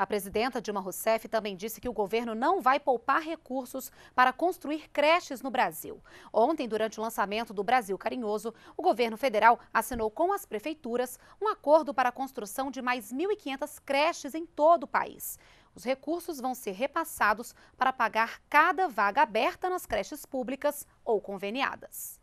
A presidenta Dilma Rousseff também disse que o governo não vai poupar recursos para construir creches no Brasil. Ontem, durante o lançamento do Brasil Carinhoso, o governo federal assinou com as prefeituras um acordo para a construção de mais 1.500 creches em todo o país. Os recursos vão ser repassados para pagar cada vaga aberta nas creches públicas ou conveniadas.